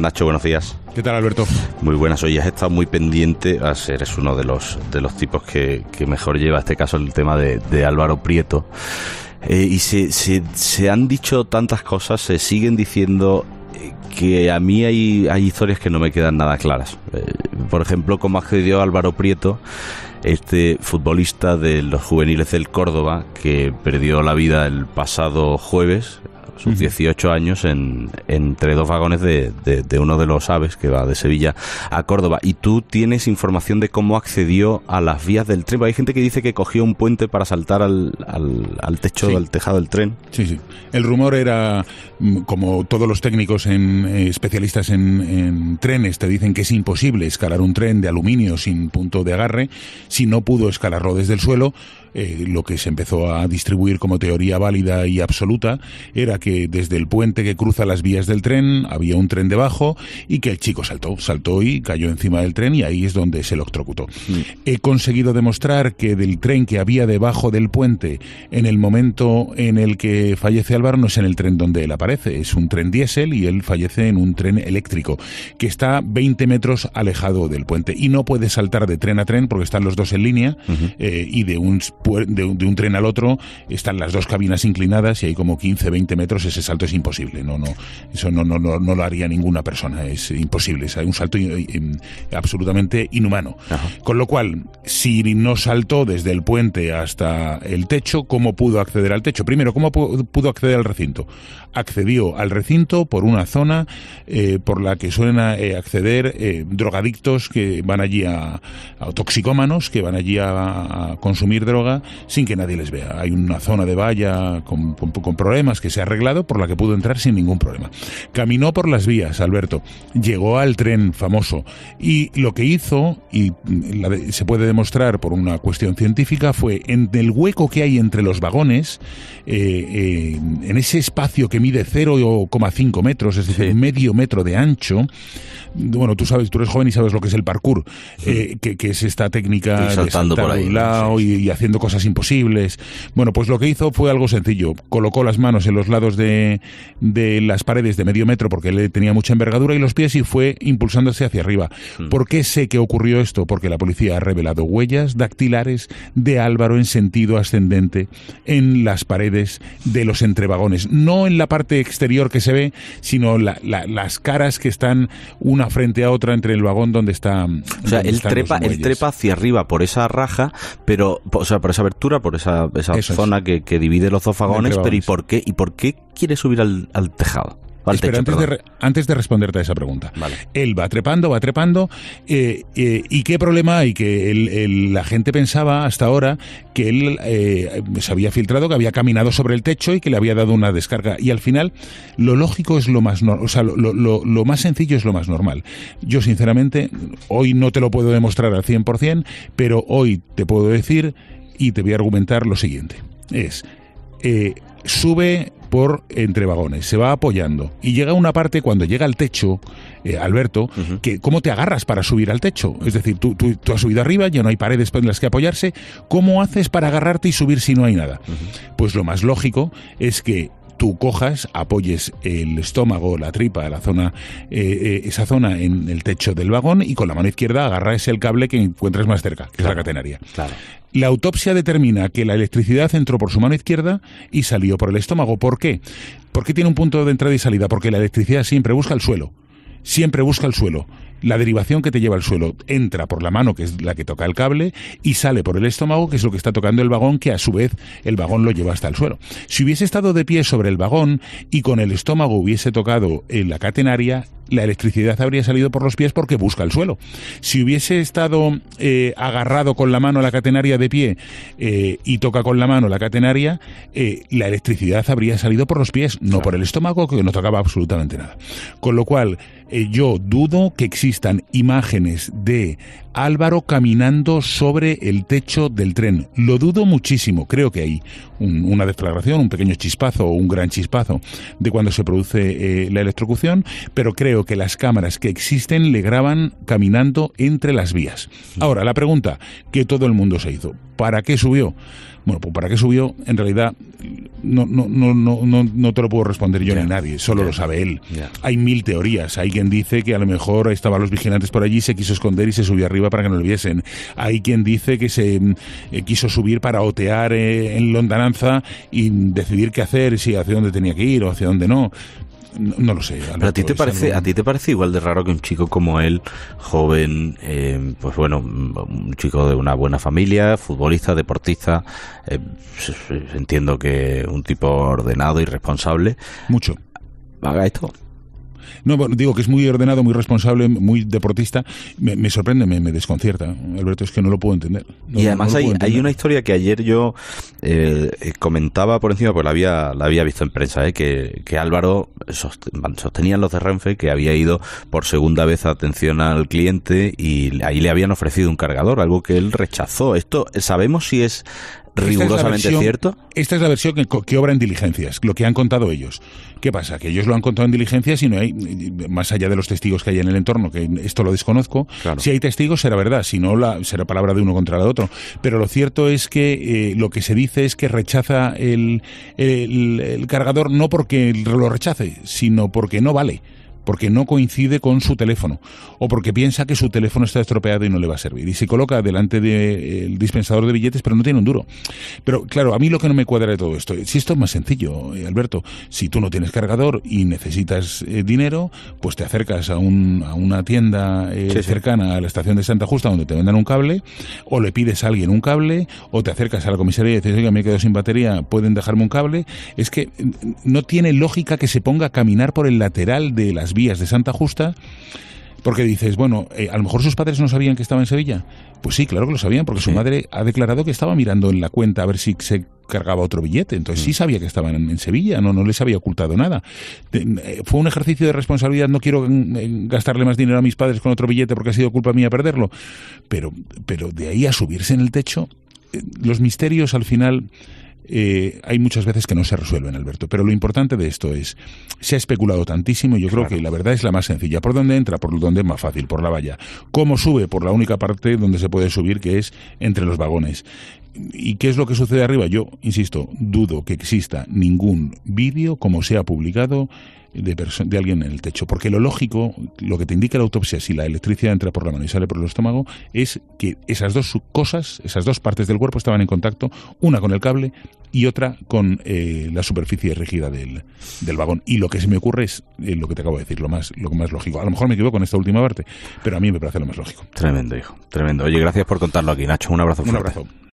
Nacho, buenos días. ¿Qué tal, Alberto? Muy buenas. Hoy has estado muy pendiente. A ser, uno de los, de los tipos que, mejor lleva este caso el tema de, Álvaro Prieto. Eh, y se, se, han dicho tantas cosas, se siguen diciendo eh, que a mí hay, hay historias que no me quedan nada claras. Eh, por ejemplo, cómo accedió Álvaro Prieto, este futbolista de los juveniles del Córdoba, que perdió la vida el pasado jueves sus 18 años en, entre dos vagones de, de, uno de los aves que va de Sevilla a Córdoba. Y tú tienes información de cómo accedió a las vías del tren. Hay gente que dice que cogió un puente para saltar al, al, techo, al tejado del tren. Sí, sí. El rumor era, mm, como todos los técnicos en, eh, especialistas en, en trenes te dicen que es imposible escalar un tren de aluminio sin punto de agarre, si no pudo escalarlo desde el suelo, eh, lo que se empezó a distribuir como teoría válida y absoluta era que desde el puente que cruza las vías del tren había un tren debajo y que el chico saltó, saltó y cayó encima del tren y ahí es donde se electrocutó. Mm. He conseguido demostrar que del tren que había debajo del puente en el momento en el que fallece Álvaro no es en el tren donde él aparece, es un tren diésel y él fallece en un tren eléctrico que está 20 metros alejado del puente y no puede saltar de tren a tren porque están los dos en línea eh, y de un, de un tren al otro están las dos cabinas inclinadas y hay como 15, 20 metros ese salto es imposible. No, no, eso no, no, no, lo haría ninguna persona, es imposible. Es un salto eh, eh, absolutamente inhumano. Con lo cual, si no saltó desde el puente hasta el techo, ¿cómo pudo acceder al techo? Primero, ¿cómo pudo acceder al recinto? Accedió al recinto por una zona eh, por la que suelen acceder drogadictos que van allí a, a toxicómanos, que van allí a, consumir droga sin que nadie les vea. Hay una zona de valla con, con problemas que se ha arreglado por la que pudo entrar sin ningún problema. Caminó por las vías, Alberto, llegó al tren famoso y lo que hizo, y se puede demostrar por una cuestión científica, fue en el hueco que hay entre los vagones, eh, eh, en ese espacio que mide 0,5 metros, es decir, medio metro de ancho, bueno, tú sabes, tú eres joven y sabes lo que es el parkour, eh, que, es esta técnica de saltar por ahí, lado y, y haciendo cosas imposibles. Bueno, pues lo que hizo fue algo sencillo, colocó las manos en los lados de, las paredes de medio metro porque le tenía mucha envergadura y los pies y fue impulsándose hacia arriba. Mm. ¿Por qué sé que ocurrió esto? Porque la policía ha revelado huellas dactilares de Álvaro en sentido ascendente en las paredes de los entrevagones. No en la parte exterior que se ve, sino las caras que están una frente a otra entre el vagón donde está. O sea, él trepa, trepa hacia arriba por esa raja, pero, o sea, por esa abertura, por esa, zona que, divide los dos vagones, pero ¿y por qué? ¿Y por qué quiere subir al, tejado? Espera, antes, de responderte a esa pregunta, él va trepando, va trepando, eh, eh, ¿y qué problema hay? Que la gente pensaba hasta ahora que él eh, se había filtrado, que había caminado sobre el techo y que le había dado una descarga. Y al final, lo lógico es lo más, o sea, lo, lo, más sencillo es lo más normal. Yo, sinceramente, hoy no te lo puedo demostrar al 100%, pero hoy te puedo decir y te voy a argumentar lo siguiente. Es, sube por entre vagones, se va apoyando y llega una parte cuando llega al techo, eh, Alberto, que cómo te agarras para subir al techo, es decir, tú, tú, tú, has subido arriba, ya no hay paredes en las que apoyarse, ¿cómo haces para agarrarte y subir si no hay nada? Pues lo más lógico es que tú cojas, apoyes el estómago, la tripa, la zona, eh, eh, esa zona en el techo del vagón y con la mano izquierda agarras el cable que encuentres más cerca, que es la catenaria. La autopsia determina que la electricidad entró por su mano izquierda y salió por el estómago. ¿Por qué? Porque tiene un punto de entrada y salida? Porque la electricidad siempre busca el suelo. Siempre busca el suelo la derivación que te lleva al suelo entra por la mano, que es la que toca el cable, y sale por el estómago, que es lo que está tocando el vagón, que a su vez el vagón lo lleva hasta el suelo. Si hubiese estado de pie sobre el vagón y con el estómago hubiese tocado en la catenaria, la electricidad habría salido por los pies porque busca el suelo. Si hubiese estado eh, agarrado con la mano a la catenaria de pie eh, y toca con la mano la catenaria, eh, la electricidad habría salido por los pies, no por el estómago, que no tocaba absolutamente nada. Con lo cual, yo dudo que existan imágenes de Álvaro caminando sobre el techo del tren. Lo dudo muchísimo. Creo que hay una deflagración, un pequeño chispazo o un gran chispazo de cuando se produce la electrocución, pero creo que las cámaras que existen le graban caminando entre las vías. Ahora, la pregunta que todo el mundo se hizo, ¿para qué subió? Bueno, pues para qué subió, en realidad no, no, no, no, no te lo puedo responder yo ni nadie, solo lo sabe él. Hay mil teorías. Hay quien dice que a lo mejor estaban los vigilantes por allí, se quiso esconder y se subió arriba para que no lo viesen. Hay quien dice que se eh, quiso subir para otear eh, en lontananza y decidir qué hacer, si hacia dónde tenía que ir o hacia dónde no. No, lo sé. a ti te parece, a ti te parece igual de raro que un chico como él, joven, eh, pues bueno, un chico de una buena familia, futbolista, deportista, eh, entiendo que un tipo ordenado y responsable. Mucho. Haga esto. No, digo que es muy ordenado, muy responsable, muy deportista. Me, sorprende, me, desconcierta. Alberto, es que no lo puedo entender. y además hay, una historia que ayer yo eh, eh, comentaba por encima, pues la había, la había visto en prensa, eh, que, que Álvaro sostenía los de Renfe que había ido por segunda vez a atención al cliente y ahí le habían ofrecido un cargador, algo que él rechazó. Esto, ¿sabemos si es rigurosamente cierto? Esta es la versión que, obra en diligencias, lo que han contado ellos. ¿Qué pasa? Que ellos lo han contado en diligencias y no hay, más allá de los testigos que hay en el entorno, que esto lo desconozco, si hay testigos será verdad, si no la, será palabra de uno contra la otro. Pero lo cierto es que eh, lo que se dice es que rechaza el cargador no porque lo rechace, sino porque no vale porque no coincide con su teléfono o porque piensa que su teléfono está estropeado y no le va a servir. Y se coloca delante del dispensador de billetes, pero no tiene un duro. Pero claro, a mí lo que no me cuadra de todo esto, si esto es más sencillo, eh, Alberto, si tú no tienes cargador y necesitas eh, dinero, pues te acercas a, una tienda eh, cercana a la estación de Santa Justa donde te vendan un cable, o le pides a alguien un cable, o te acercas a la comisaría y dices, oiga, me he quedado sin batería, ¿pueden dejarme un cable? Es que no tiene lógica que se ponga a caminar por el lateral de las de Santa Justa, porque dices, bueno, eh, a lo mejor sus padres no sabían que estaba en Sevilla. Pues sí, claro que lo sabían, porque su madre ha declarado que estaba mirando en la cuenta a ver si se cargaba otro billete. Entonces sí mm. sabía que estaban en, Sevilla, no, no les había ocultado nada. Eh, fue un ejercicio de responsabilidad, no quiero mm, eh, gastarle más dinero a mis padres con otro billete porque ha sido culpa mía perderlo. Pero, pero de ahí a subirse en el techo, los misterios al final eh, hay muchas veces que no se resuelven, Alberto. Pero lo importante de esto es, se ha especulado tantísimo yo creo que la verdad es la más sencilla. ¿Por dónde entra? Por donde es más fácil, por la valla. ¿Cómo sube? Por la única parte donde se puede subir, que es entre los vagones. ¿Y qué es lo que sucede arriba? Yo, insisto, dudo que exista ningún vídeo como sea publicado de, alguien en el techo. Porque lo lógico, lo que te indica la autopsia, si la electricidad entra por la mano y sale por el estómago, es que esas dos cosas, esas dos partes del cuerpo estaban en contacto, una con el cable y otra con eh, la superficie rígida del, vagón. Y lo que se me ocurre es eh, lo que te acabo de decir, lo más, lo más lógico. A lo mejor me equivoco en esta última parte, pero a mí me parece lo más lógico. Tremendo, hijo. Tremendo. Oye, gracias por contarlo aquí, Nacho. Un abrazo fuerte. Un abrazo.